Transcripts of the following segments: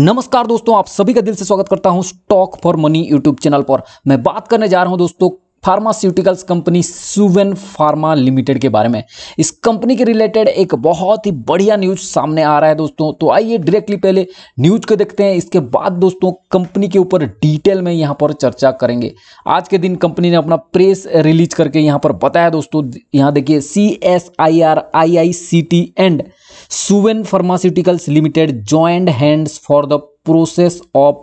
नमस्कार दोस्तों आप सभी का दिल से स्वागत करता हूं stock for money YouTube channel पर मैं बात करने जा रहा हूं दोस्तों pharmaceuticals company Suven pharma limited के बारे में इस कंपनी के रिलेटेड एक बहुत ही बढ़िया न्यूज सामने आ रहा है दोस्तों तो आइए डायरेक्टली पहले न्यूज को देखते हैं इसके बाद दोस्तों कंपनी के ऊपर डिटेल में यहाँ पर चर्चा करेंगे आज के दिन कंपनी ने अपना प्रेस रिलीज करके यहाँ पर बताया दोस्तों यहाँ देखिए C S I R I I C T and Suven pharmaceuticals limited joint hands for the process of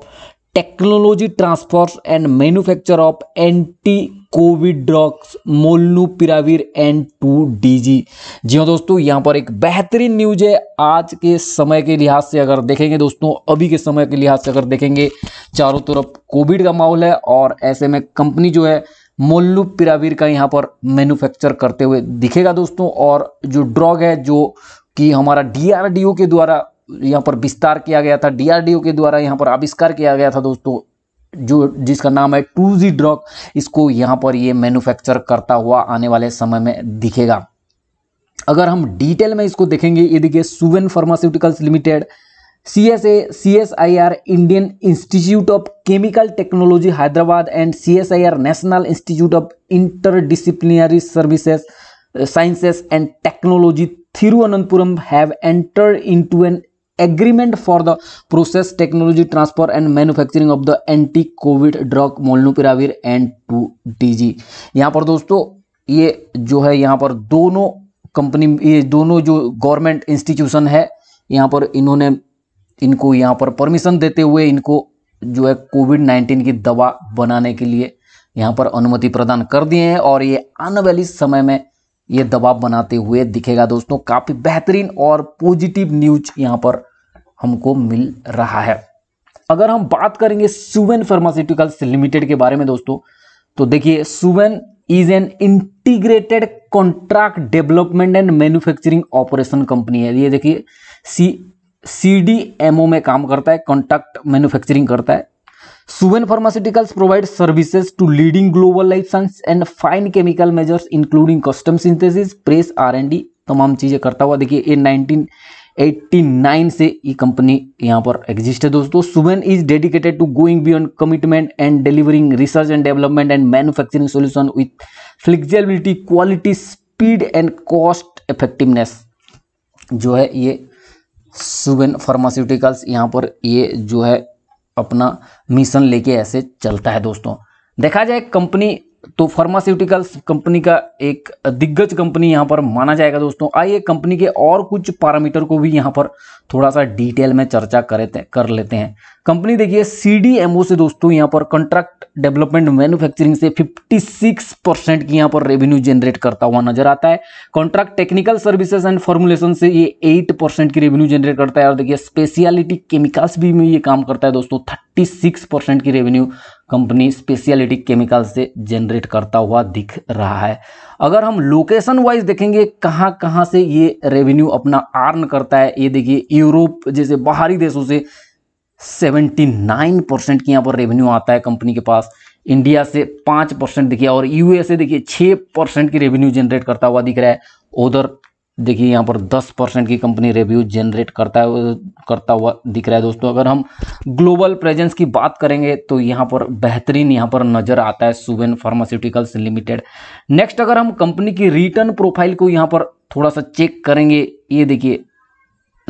technology transfer and manufacture of anti covid drugs molnupiravir and two D G हाँ दोस्तों यहाँ पर एक बेहतरीन news है आज के समय के लिहाज से अगर देखेंगे दोस्तों अभी के समय के लिहाज से अगर देखेंगे चारों तरफ कोविड का माहौल है और ऐसे में कंपनी जो है मोलू पिरावीर का यहाँ पर मैन्युफैक्चर करते हुए दिखेगा दोस्तों और जो ड्रग है जो कि हमारा डीआरडीओ के द्वारा यहाँ पर विस्तार किया गया था डीआरडीओ के द्वारा यहाँ पर आविष्कार किया गया था दोस्तों जो जिसका नाम है टू जी ड्रग इसको यहाँ पर ये मैन्युफैक्चर करता हुआ आने वाले समय में दिखेगा अगर हम डिटेल में इसको देखेंगे ये देखिए Suven pharmaceuticals limited C S A C S I R Indian institute of chemical technology Hyderabad and C S I R national institute of interdisciplinary services Sciences and Technology Thiruvananthapuram have entered into an agreement for the process technology transfer and manufacturing of the anti covid drug molnupiravir and two DG यहाँ पर दोस्तों ये जो है यहाँ पर दोनों company ये दोनों जो गवर्नमेंट इंस्टीट्यूशन है यहाँ पर इन्होंने इनको यहाँ पर परमिशन देते हुए इनको जो है कोविड नाइन्टीन की दवा बनाने के लिए यहाँ पर अनुमति प्रदान कर दिए हैं और ये आने वाले समय में ये दबाव बनाते हुए दिखेगा दोस्तों काफ़ी बेहतरीन और पॉजिटिव न्यूज यहाँ पर हमको मिल रहा है अगर हम बात करेंगे सुवेन फार्मास्यूटिकल्स लिमिटेड के बारे में दोस्तों तो देखिए Suven is an integrated contract development and manufacturing operation company है ये देखिए सी सी डी में काम करता है कॉन्ट्रैक्ट मैन्युफैक्चरिंग करता है Suven pharmaceuticals provide services to leading global life science and fine chemical majors including custom synthesis press R and D तमाम चीज़ें करता हुआ देखिए ये 1989 से ये कंपनी यहाँ पर एग्जिस्ट है दोस्तों Suven is dedicated to going beyond commitment and delivering research and development and manufacturing solution with flexibility quality speed and cost effectiveness जो है ये सुवेन फार्मास्यूटिकल्स यहाँ पर ये जो है अपना मिशन लेके ऐसे चलता है दोस्तों देखा जाए कंपनी तो फार्मास्यूटिकल्स कंपनी का एक दिग्गज कंपनी यहां पर माना जाएगा दोस्तों आइए कंपनी के और कुछ पैरामीटर को भी यहां पर थोड़ा सा डिटेल में चर्चा करे कर लेते हैं कंपनी देखिए सीडीएमओ से दोस्तों यहां पर कंट्रैक्ट डेवलपमेंट मैन्युफैक्चरिंग से 56 परसेंट की यहां पर रेवेन्यू जनरेट करता हुआ नजर आता है contract technical services and formulation से ये 8 परसेंट की रेवेन्यू जनरेट करता है और देखिए स्पेशलिटी केमिकल्स भी में ये काम करता है दोस्तों 36 परसेंट की रेवेन्यू कंपनी स्पेशलिटी केमिकल से जनरेट करता हुआ दिख रहा है अगर हम लोकेशन वाइज देखेंगे कहाँ कहाँ से ये रेवेन्यू अपना आर्न करता है ये देखिए यूरोप जैसे बाहरी देशों से 79 परसेंट की यहाँ पर रेवेन्यू आता है कंपनी के पास इंडिया से पाँच परसेंट देखिए और यूएसए देखिए छः परसेंट की रेवेन्यू जनरेट करता हुआ दिख रहा है उधर देखिए यहाँ पर 10 परसेंट की कंपनी रेव्यू जनरेट करता है करता हुआ दिख रहा है दोस्तों अगर हम ग्लोबल प्रेजेंस की बात करेंगे तो यहाँ पर बेहतरीन यहाँ पर नज़र आता है सुवेन फार्मास्यूटिकल्स लिमिटेड नेक्स्ट अगर हम कंपनी की रिटर्न प्रोफाइल को यहाँ पर थोड़ा सा चेक करेंगे ये देखिए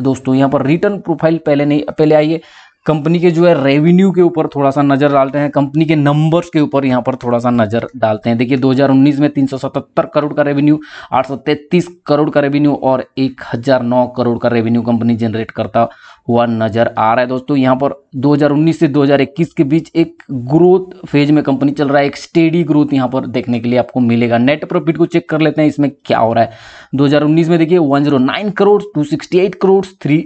दोस्तों यहाँ पर रिटर्न प्रोफाइल पहले नहीं पहले आइए कंपनी के जो है रेवेन्यू के ऊपर थोड़ा सा नजर डालते हैं कंपनी के नंबर्स के ऊपर यहाँ पर थोड़ा सा नजर डालते हैं देखिए 2019 में 377 करोड़ का रेवेन्यू 833 करोड़ का रेवेन्यू और 1009 करोड़ का रेवेन्यू कंपनी जनरेट करता हुआ नजर आ रहा है दोस्तों यहाँ पर 2019 से 2021 के बीच एक ग्रोथ फेज में कंपनी चल रहा है एक स्टेडी ग्रोथ यहाँ पर देखने के लिए आपको मिलेगा नेट प्रॉफिट को चेक कर लेते हैं इसमें क्या हो रहा है दो में देखिए one crore two crore three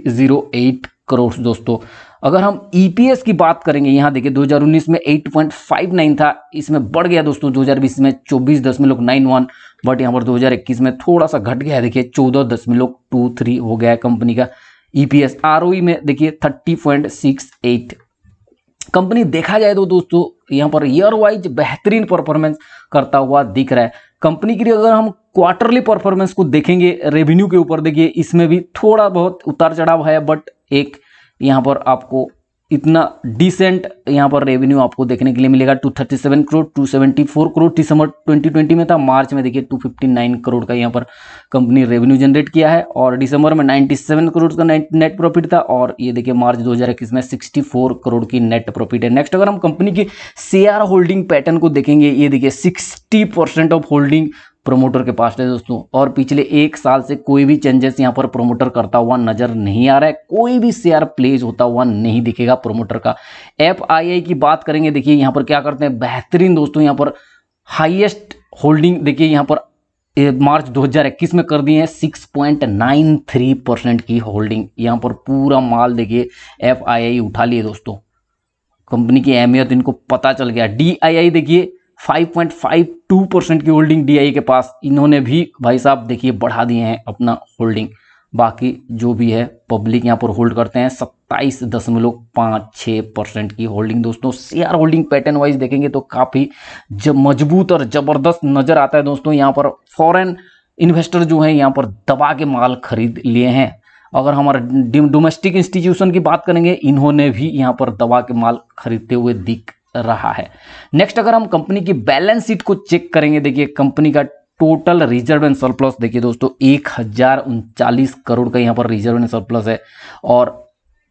crore दोस्तों अगर हम ईपीएस e की बात करेंगे यहाँ देखिए 2019 में 8.59 था इसमें बढ़ गया दोस्तों 2020 में चौबीस दशमलव नाइन वन बट यहाँ पर 2021 में थोड़ा सा घट गया देखिए चौदह दशमलव टू थ्री हो गया है कंपनी का ईपीएस e आरओई e में देखिए 30.68 कंपनी देखा जाए तो दोस्तों यहां पर ईयर वाइज बेहतरीन परफॉर्मेंस करता हुआ दिख रहा है कंपनी के लिए अगर हम क्वार्टरली परफॉर्मेंस को देखेंगे रेवेन्यू के ऊपर देखिए इसमें भी थोड़ा बहुत उतार चढ़ाव है बट एक यहाँ पर आपको इतना डिसेंट यहाँ पर रेवेन्यू आपको देखने के लिए मिलेगा 237 करोड़ 274 करोड़ दिसंबर 2020 में था मार्च में देखिए 259 करोड़ का यहाँ पर कंपनी रेवेन्यू जनरेट किया है और दिसंबर में 97 करोड़ का नेट प्रॉफिट था और ये देखिए मार्च 2021 में 64 करोड़ की नेट प्रॉफिट है नेक्स्ट अगर हम कंपनी की शेयर होल्डिंग पैटर्न को देखेंगे ये देखिए सिक्सटी ऑफ होल्डिंग प्रोमोटर के पास है दोस्तों और पिछले एक साल से कोई भी चेंजेस यहाँ पर प्रोमोटर करता हुआ नजर नहीं आ रहा है कोई भी शेयर प्लेस होता हुआ नहीं दिखेगा प्रोमोटर का एफ की बात करेंगे देखिए यहाँ पर क्या करते हैं बेहतरीन दोस्तों यहाँ पर हाइएस्ट होल्डिंग देखिए यहाँ पर मार्च 2021 में कर दिए हैं 6.93 परसेंट की होल्डिंग यहां पर पूरा माल देखिए एफ उठा लिए दोस्तों कंपनी की अहमियत इनको पता चल गया डी देखिए 5.52 परसेंट की होल्डिंग डीआई e के पास इन्होंने भी भाई साहब देखिए बढ़ा दिए हैं अपना होल्डिंग बाकी जो भी है पब्लिक यहाँ पर होल्ड करते हैं सत्ताईस दशमलव पाँच छः परसेंट की होल्डिंग दोस्तों शेयर होल्डिंग पैटर्न वाइज देखेंगे तो काफ़ी जब मजबूत और ज़बरदस्त नज़र आता है दोस्तों यहाँ पर फॉरेन इन्वेस्टर जो हैं यहाँ पर दबा के माल खरीद लिए हैं अगर हमारे डोमेस्टिक इंस्टीट्यूशन की बात करेंगे इन्होंने भी यहाँ पर दबा के माल खरीदते हुए दिख रहा है नेक्स्ट अगर हम कंपनी की बैलेंस शीट को चेक करेंगे देखिए कंपनी का टोटल रिजर्व एंड सरप्लस देखिए दोस्तों एक हजार उनचालीस करोड़ का यहाँ पर रिजर्व एंड सरप्लस है और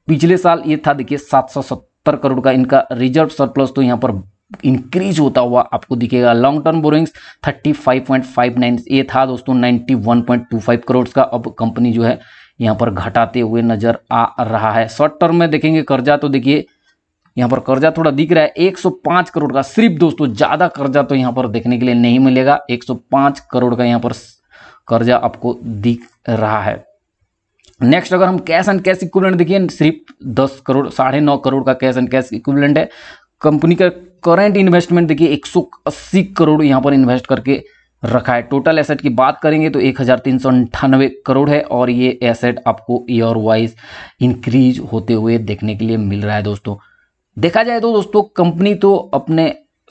पिछले साल ये था देखिए सात सौ सत्तर करोड़ का इनका रिजर्व सरप्लस तो यहाँ पर इंक्रीज होता हुआ आपको दिखेगा लॉन्ग टर्म बोरिंग्स 35.59 ये था दोस्तों 91.25 करोड़ का अब कंपनी जो है यहाँ पर घटाते हुए नजर आ रहा है शॉर्ट टर्म में देखेंगे कर्जा तो देखिए यहाँ पर कर्जा थोड़ा दिख रहा है 105 करोड़ का सिर्फ दोस्तों ज्यादा कर्जा तो यहाँ पर देखने के लिए नहीं मिलेगा 105 करोड़ का यहाँ पर कर्जा आपको दिख रहा है नेक्स्ट अगर हम कैश एंड कैश इक्विवेलेंट देखिए सिर्फ दस करोड़ साढ़े नौ करोड़ का कैश एंड कैश इक्विवेलेंट है कंपनी का करंट इन्वेस्टमेंट देखिए 180 करोड़ यहाँ पर इन्वेस्ट करके रखा है टोटल एसेट की बात करेंगे तो एक करोड़ है और ये एसेट आपको ईयर वाइज इंक्रीज होते हुए देखने के लिए मिल रहा है दोस्तों देखा जाए तो दोस्तों कंपनी तो अपने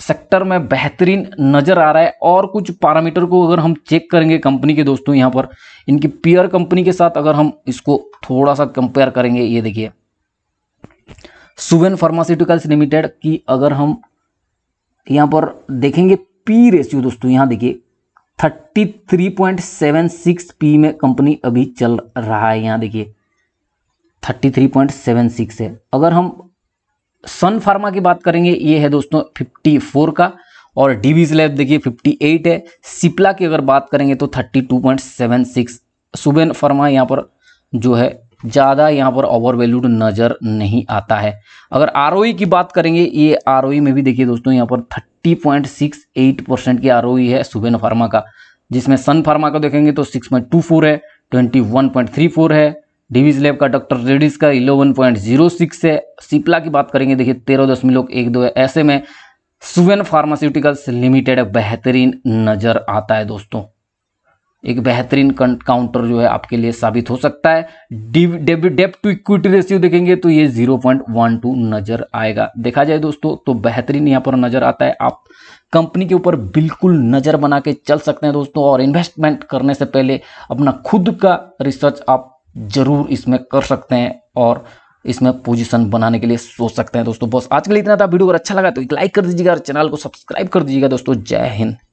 सेक्टर में बेहतरीन नज़र आ रहा है और कुछ पैरामीटर को अगर हम चेक करेंगे कंपनी के दोस्तों यहाँ पर इनकी पियर कंपनी के साथ अगर हम इसको थोड़ा सा कंपेयर करेंगे ये देखिए सुवेन फार्मास्यूटिकल्स लिमिटेड की अगर हम यहाँ पर देखेंगे पी रेशियो दोस्तों यहाँ देखिए 33.76 पी में कंपनी अभी चल रहा है यहाँ देखिए 33.76 है अगर हम सन फार्मा की बात करेंगे ये है दोस्तों 54 का और डीवीज लैब देखिए 58 है सिप्ला की अगर बात करेंगे तो 32.76 सुबेन फार्मा यहाँ पर जो है ज़्यादा यहाँ पर ओवर वैल्यूड नज़र नहीं आता है अगर आर e की बात करेंगे ये आर e में भी देखिए दोस्तों यहाँ पर 30.68 परसेंट की आर e है सुबेन फार्मा का जिसमें सन फार्मा का देखेंगे तो फोर है फोर है डिवीज लैब का डॉक्टर रेडिस का 11.06 है सिप्ला की बात करेंगे देखिए तेरह दशमलव एक दो है ऐसे में सुवेन फार्मास्यूटिकल्स लिमिटेड बेहतरीन नज़र आता है दोस्तों एक बेहतरीन काउंटर जो है आपके लिए साबित हो सकता है डेप टू इक्विटी रेशियो देखेंगे तो ये 0.12 नज़र आएगा देखा जाए दोस्तों तो बेहतरीन यहां पर नज़र आता है आप कंपनी के ऊपर बिल्कुल नज़र बना के चल सकते हैं दोस्तों और इन्वेस्टमेंट करने से पहले अपना खुद का रिसर्च आप ज़रूर इसमें कर सकते हैं और इसमें पोजीशन बनाने के लिए सोच सकते हैं दोस्तों बस आज के लिए इतना था वीडियो अगर अच्छा लगा तो एक लाइक कर दीजिएगा और चैनल को सब्सक्राइब कर दीजिएगा दोस्तों जय हिंद